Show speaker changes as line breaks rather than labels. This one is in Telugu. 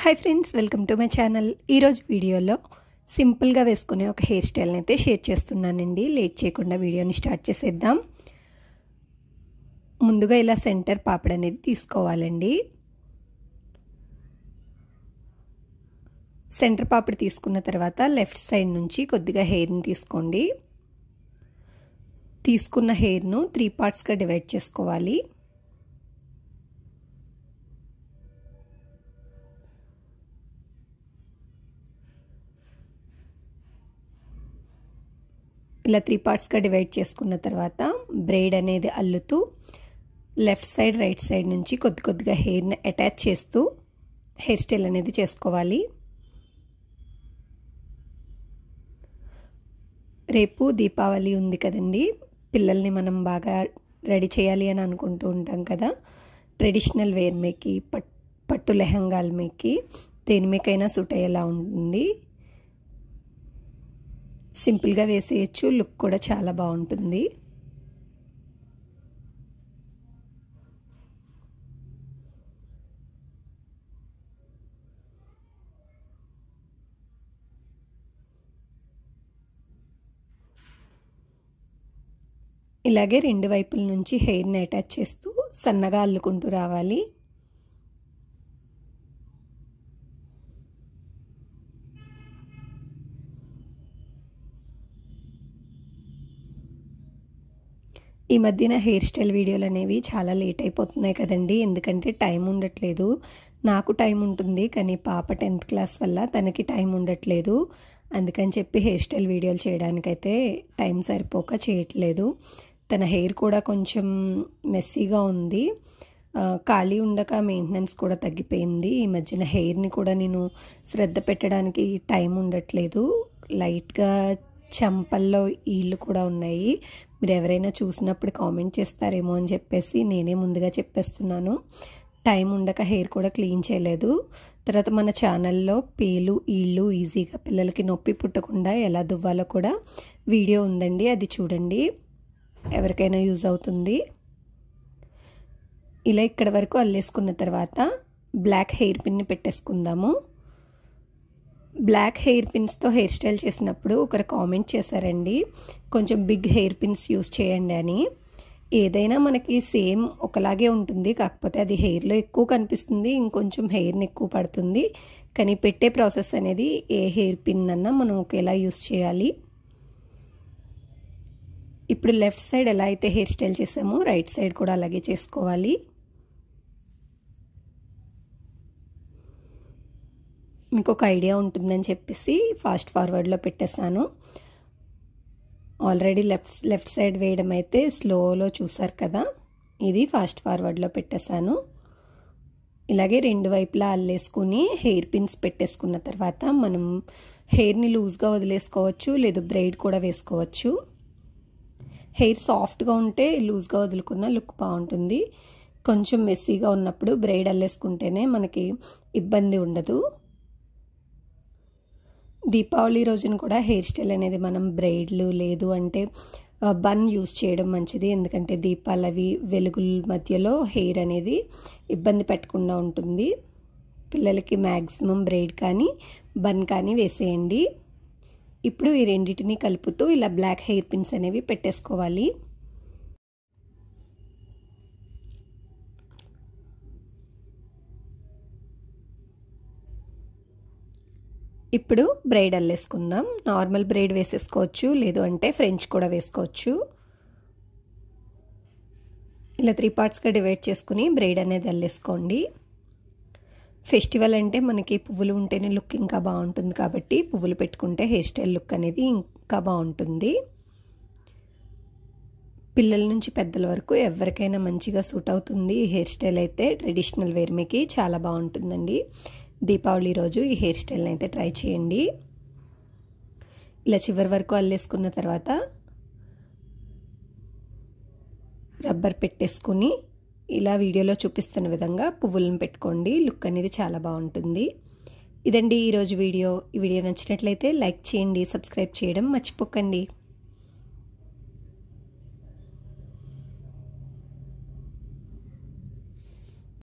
hi friends welcome to my channel ఈరోజు వీడియోలో సింపుల్గా వేసుకునే ఒక హెయిర్ స్టైల్ని అయితే షేర్ చేస్తున్నానండి లేట్ చేయకుండా వీడియోని స్టార్ట్ చేసేద్దాం ముందుగా ఇలా సెంటర్ పాపడ్ అనేది తీసుకోవాలండి సెంటర్ పాపడ్ తీసుకున్న తర్వాత లెఫ్ట్ సైడ్ నుంచి కొద్దిగా హెయిర్ని తీసుకోండి తీసుకున్న హెయిర్ను త్రీ పార్ట్స్గా డివైడ్ చేసుకోవాలి ఇలా త్రీ పార్ట్స్గా డివైడ్ చేసుకున్న తర్వాత బ్రెయిడ్ అనేది అల్లుతూ లెఫ్ట్ సైడ్ రైట్ సైడ్ నుంచి కొద్ది కొద్దిగా హెయిర్ని అటాచ్ చేస్తూ హెయిర్ స్టైల్ అనేది చేసుకోవాలి రేపు దీపావళి ఉంది కదండి పిల్లల్ని మనం బాగా రెడీ చేయాలి అని అనుకుంటూ ఉంటాం కదా ట్రెడిషనల్ వేర్ మేకి పట్ పట్టు లెహంగాల మేకి దేని మీకైనా సూట్ అయ్యేలా ఉంటుంది సింపుల్గా వేసేయచ్చు లుక్ కూడా చాలా బాగుంటుంది ఇలాగే రెండు వైపుల నుంచి హెయిర్ని అటాచ్ చేస్తూ సన్నగా అల్లుకుంటూ రావాలి ఈ మధ్యన హెయిర్ స్టైల్ వీడియోలు అనేవి చాలా లేట్ అయిపోతున్నాయి కదండి ఎందుకంటే టైం ఉండట్లేదు నాకు టైం ఉంటుంది కానీ పాప టెన్త్ క్లాస్ వల్ల తనకి టైం ఉండట్లేదు అందుకని చెప్పి హెయిర్ స్టైల్ వీడియోలు చేయడానికైతే టైం సరిపోక చేయట్లేదు తన హెయిర్ కూడా కొంచెం మెస్సీగా ఉంది ఖాళీ ఉండక మెయింటెనెన్స్ కూడా తగ్గిపోయింది ఈ మధ్యన హెయిర్ని కూడా నేను శ్రద్ధ పెట్టడానికి టైం ఉండట్లేదు లైట్గా చెంపల్లో ఈళ్ళు కూడా ఉన్నాయి మీరు ఎవరైనా చూసినప్పుడు కామెంట్ చేస్తారేమో అని చెప్పేసి నేనే ముందుగా చెప్పేస్తున్నాను టైం ఉండక హెయిర్ కూడా క్లీన్ చేయలేదు తర్వాత మన ఛానల్లో పేలు ఈళ్ళు ఈజీగా పిల్లలకి నొప్పి పుట్టకుండా ఎలా దువ్వాలో కూడా వీడియో ఉందండి అది చూడండి ఎవరికైనా యూజ్ అవుతుంది ఇలా ఇక్కడ వరకు అల్లేసుకున్న తర్వాత బ్లాక్ హెయిర్ పిన్ని పెట్టేసుకుందాము బ్లాక్ హెయిర్ పిన్స్తో హెయిర్ స్టైల్ చేసినప్పుడు ఒకరు కామెంట్ చేశారండి కొంచెం బిగ్ హెయిర్ పిన్స్ యూస్ చేయండి అని ఏదైనా మనకి సేమ్ ఒకలాగే ఉంటుంది కాకపోతే అది హెయిర్లో ఎక్కువ కనిపిస్తుంది ఇంకొంచెం హెయిర్ని ఎక్కువ పడుతుంది కానీ పెట్టే ప్రాసెస్ అనేది ఏ హెయిర్ పిన్ అన్నా మనం ఒకేలా యూస్ చేయాలి ఇప్పుడు లెఫ్ట్ సైడ్ ఎలా అయితే హెయిర్ స్టైల్ చేసామో రైట్ సైడ్ కూడా అలాగే చేసుకోవాలి మీకు ఒక ఐడియా ఉంటుందని చెప్పేసి ఫాస్ట్ ఫార్వర్డ్లో పెట్టేశాను ఆల్రెడీ లెఫ్ట్ లెఫ్ట్ సైడ్ వేయడం అయితే స్లోలో చూసారు కదా ఇది ఫాస్ట్ ఫార్వర్డ్లో పెట్టేశాను ఇలాగే రెండు వైపులా అల్లేసుకుని హెయిర్ పిన్స్ పెట్టేసుకున్న తర్వాత మనం హెయిర్ని లూజ్గా వదిలేసుకోవచ్చు లేదు బ్రైడ్ కూడా వేసుకోవచ్చు హెయిర్ సాఫ్ట్గా ఉంటే లూజ్గా వదులుకున్న లుక్ బాగుంటుంది కొంచెం మెస్సీగా ఉన్నప్పుడు బ్రైడ్ అల్లేసుకుంటేనే మనకి ఇబ్బంది ఉండదు దీపావళి రోజున కూడా హెయిర్ స్టైల్ అనేది మనం బ్రైడ్లు లేదు అంటే బన్ యూస్ చేయడం మంచిది ఎందుకంటే దీపాలు అవి వెలుగుల మధ్యలో హెయిర్ అనేది ఇబ్బంది పెట్టకుండా ఉంటుంది పిల్లలకి మ్యాక్సిమం బ్రైడ్ కానీ బన్ కానీ వేసేయండి ఇప్పుడు ఈ రెండింటిని కలుపుతూ ఇలా బ్లాక్ హెయిర్ పిన్స్ అనేవి పెట్టేసుకోవాలి ఇప్పుడు బ్రైడ్ అల్లేసుకుందాం నార్మల్ బ్రైడ్ వేసేసుకోవచ్చు లేదు అంటే ఫ్రెంచ్ కూడా వేసుకోవచ్చు ఇలా త్రీ పార్ట్స్గా డివైడ్ చేసుకుని బ్రైడ్ అనేది అల్లేసుకోండి ఫెస్టివల్ అంటే మనకి పువ్వులు ఉంటేనే లుక్ ఇంకా బాగుంటుంది కాబట్టి పువ్వులు పెట్టుకుంటే హెయిర్ స్టైల్ లుక్ అనేది ఇంకా బాగుంటుంది పిల్లల నుంచి పెద్దల వరకు ఎవరికైనా మంచిగా సూట్ అవుతుంది ఈ హెయిర్ స్టైల్ అయితే ట్రెడిషనల్ వేర్మేకి చాలా బాగుంటుందండి దీపావళి రోజు ఈ హెయిర్ స్టైల్ని అయితే ట్రై చేయండి ఇలా చివరి వరకు అల్లేసుకున్న తర్వాత రబ్బర్ పెట్టేసుకుని ఇలా వీడియోలో చూపిస్తున్న విధంగా పువ్వులను పెట్టుకోండి లుక్ అనేది చాలా బాగుంటుంది ఇదండి ఈరోజు వీడియో ఈ వీడియో నచ్చినట్లయితే లైక్ చేయండి సబ్స్క్రైబ్ చేయడం మర్చిపోకండి